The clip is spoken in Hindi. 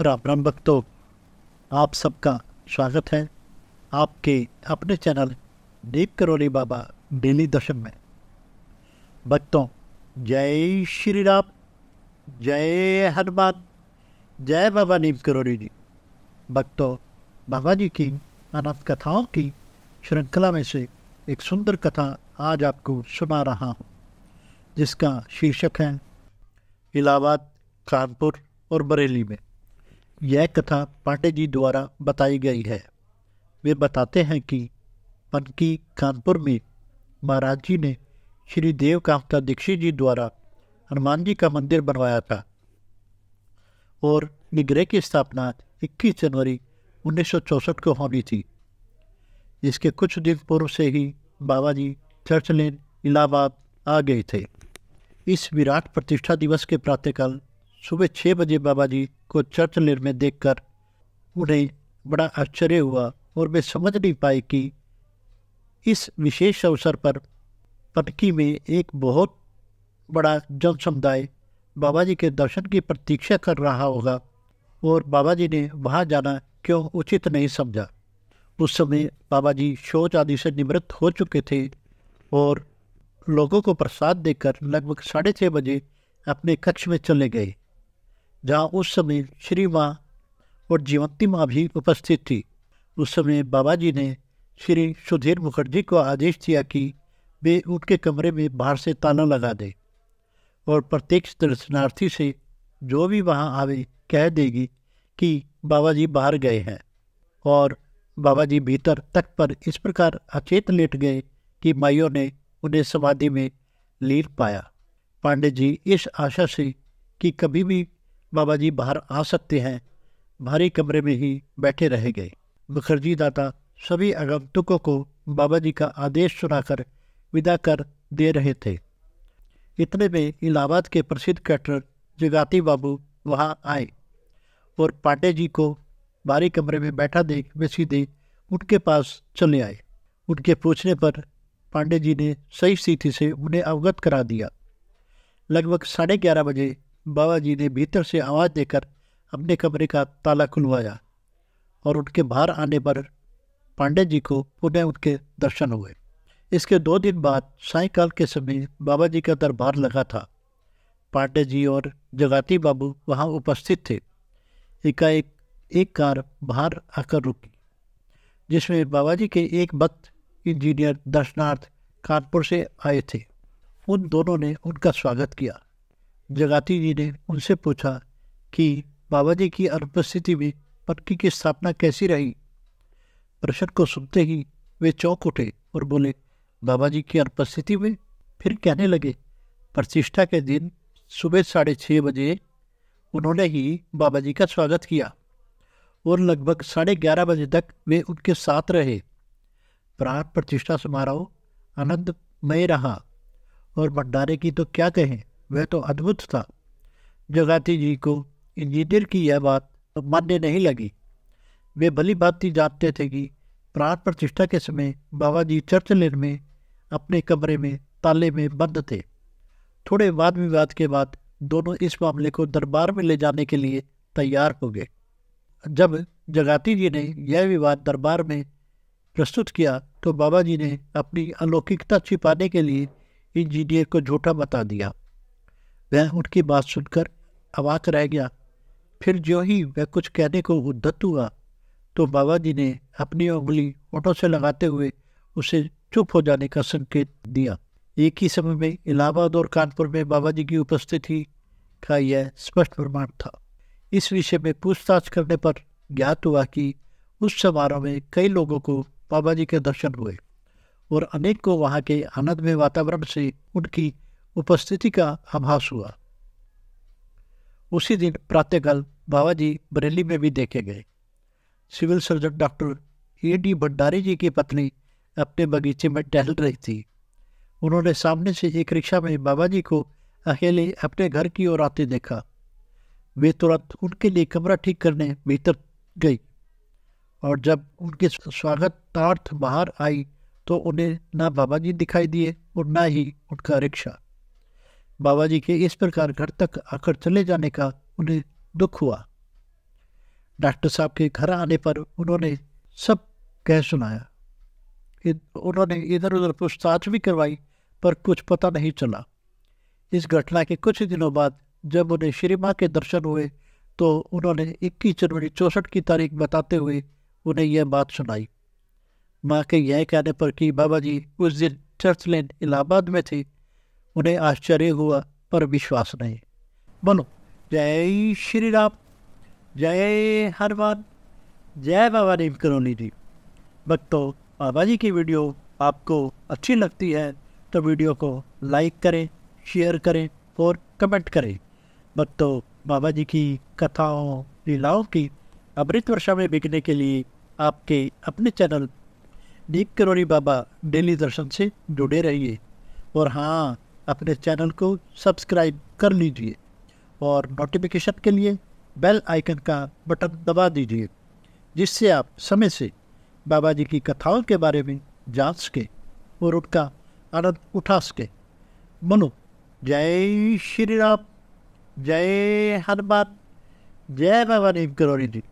राम राम भक्तों आप सबका स्वागत है आपके अपने चैनल दीप करोली बाबा डेली दशम में भक्तों जय श्री राम जय हनुमान जय बाबा नीम करोली जी भक्तों बाबा जी की अनंत कथाओं की श्रृंखला में से एक सुंदर कथा आज आपको सुना रहा हूँ जिसका शीर्षक है इलाहाबाद कानपुर और बरेली में यह कथा पांडे जी द्वारा बताई गई है वे बताते हैं कि पनकी कानपुर में महाराज जी ने श्री देव कांता दीक्षित जी द्वारा हनुमान जी का मंदिर बनवाया था और निग्रह की स्थापना 21 जनवरी उन्नीस को होनी थी इसके कुछ दिन पूर्व से ही बाबा जी चर्च लेन इलाहाबाद आ गए थे इस विराट प्रतिष्ठा दिवस के प्रातःकाल सुबह छः बजे बाबा जी को चर्च निर्मित देखकर उन्हें बड़ा आश्चर्य हुआ और वे समझ नहीं पाए कि इस विशेष अवसर पर पटकी में एक बहुत बड़ा जन समुदाय बाबा जी के दर्शन की प्रतीक्षा कर रहा होगा और बाबा जी ने वहाँ जाना क्यों उचित नहीं समझा उस समय बाबा जी शौच आदि से निवृत्त हो चुके थे और लोगों को प्रसाद देकर लगभग साढ़े छः बजे अपने कक्ष में चले गए जहाँ उस समय श्री माँ और जीवंती माँ भी उपस्थित थी उस समय बाबा जी ने श्री सुधीर मुखर्जी को आदेश दिया कि वे उनके कमरे में बाहर से ताला लगा दें और प्रत्येक दर्शनार्थी से जो भी वहाँ आवे कह देगी कि बाबा जी बाहर गए हैं और बाबा जी भीतर तक पर इस प्रकार अचेत लेट गए कि माइयों ने उन्हें समाधि में लीर पाया पांडे जी इस आशा से कि कभी भी बाबा जी बाहर आ सकते हैं भारी कमरे में ही बैठे रह गए मुखर्जी दाता सभी आगंतुकों को बाबा जी का आदेश सुनाकर विदा कर दे रहे थे इतने में इलाहाबाद के प्रसिद्ध कैटर जगाती बाबू वहाँ आए और पांडे जी को भारी कमरे में बैठा देख वे सीधे उनके पास चले आए उनके पूछने पर पांडे जी ने सही स्थिति से उन्हें अवगत करा दिया लगभग साढ़े ग्यारह बजे बाबा जी ने भीतर से आवाज़ देकर अपने कमरे का ताला खुलवाया और उनके बाहर आने पर पांडे जी को पुनः उनके दर्शन हुए इसके दो दिन बाद सायकाल के समय बाबा जी का दरबार लगा था पांडे जी और जगाती बाबू वहाँ उपस्थित थे एकाएक एक कार बाहर आकर रुकी जिसमें बाबा जी के एक भक्त इंजीनियर दर्शनार्थ कानपुर से आए थे उन दोनों ने उनका स्वागत किया जगाती जी ने उनसे पूछा कि बाबा जी की अनुपस्थिति में पटकी की स्थापना कैसी रही प्रश्न को सुनते ही वे चौंक उठे और बोले बाबा जी की अनुपस्थिति में फिर कहने लगे प्रतिष्ठा के दिन सुबह साढ़े छः बजे उन्होंने ही बाबा जी का स्वागत किया और लगभग साढ़े ग्यारह बजे तक वे उनके साथ रहे प्राण प्रतिष्ठा समारोह आनंदमय रहा और भंडारे की तो क्या कहें वह तो अद्भुत था जगाती जी को इंजीनियर की यह बात तो मान्य नहीं लगी वे भली बात ही जानते थे कि प्राण प्रतिष्ठा के समय बाबा जी चर्च लेन में अपने कमरे में ताले में बंद थे थोड़े वाद विवाद के बाद दोनों इस मामले को दरबार में ले जाने के लिए तैयार हो गए जब जगाती जी ने यह विवाद दरबार में प्रस्तुत किया तो बाबा जी ने अपनी अलौकिकता छिपाने के लिए इंजीनियर को झूठा बता दिया वह उनकी बात सुनकर अवाक रह गया फिर जो ही वह कुछ कहने को उद्धत हुआ तो बाबा जी ने अपनी उंगली ओटों से लगाते हुए उसे चुप हो जाने का संकेत दिया एक ही समय में इलाहाबाद और कानपुर में बाबा जी की उपस्थिति का यह स्पष्ट प्रमाण था इस विषय में पूछताछ करने पर ज्ञात हुआ कि उस समारोह में कई लोगों को बाबा जी के दर्शन हुए और अनेक को वहाँ के आनंद में वातावरण से उनकी उपस्थिति का आभास हुआ उसी दिन प्रातःकाल बाबा जी बरेली में भी देखे गए civil surgeon doctor A D Bhandari ji की पत्नी अपने बगीचे में टहल रही थी उन्होंने सामने से एक रिक्शा में बाबा जी को अकेले अपने घर की ओर आते देखा वे तुरंत उनके लिए कमरा ठीक करने भीतर गई और जब उनके स्वागतार्थ बाहर आई तो उन्हें ना बाबा जी दिखाई दिए और ना ही उनका रिक्शा बाबा जी के इस प्रकार घर तक आकर चले जाने का उन्हें दुख हुआ डॉक्टर साहब के घर आने पर उन्होंने सब कह सुनाया उन्होंने इधर उधर पूछताछ भी करवाई पर कुछ पता नहीं चला इस घटना के कुछ दिनों बाद जब उन्हें श्री माँ के दर्शन हुए तो उन्होंने 21 जनवरी चौंसठ की तारीख बताते हुए उन्हें यह बात सुनाई माँ के यह कहने पर कि बाबा जी उस दिन चर्च लेन इलाहाबाद में थे उन्हें आश्चर्य हुआ पर विश्वास नहीं बोलो जय श्री राम जय हनुमान जय बाबा नीम करोनी जी भक्तों बाबा जी की वीडियो आपको अच्छी लगती है तो वीडियो को लाइक करें शेयर करें और कमेंट करें भक्तों बाबा जी की कथाओं लीलाओं की अमृत वर्षा में बिकने के लिए आपके अपने चैनल दीप करोनी बाबा डेली दर्शन से जुड़े रहिए और हाँ अपने चैनल को सब्सक्राइब कर लीजिए और नोटिफिकेशन के लिए बेल आइकन का बटन दबा दीजिए जिससे आप समय से बाबा जी की कथाओं के बारे में जान सकें और उनका आनंद उठा सकें मनो जय श्री राम जय हनुमान जय बाबा नीम करोरी जी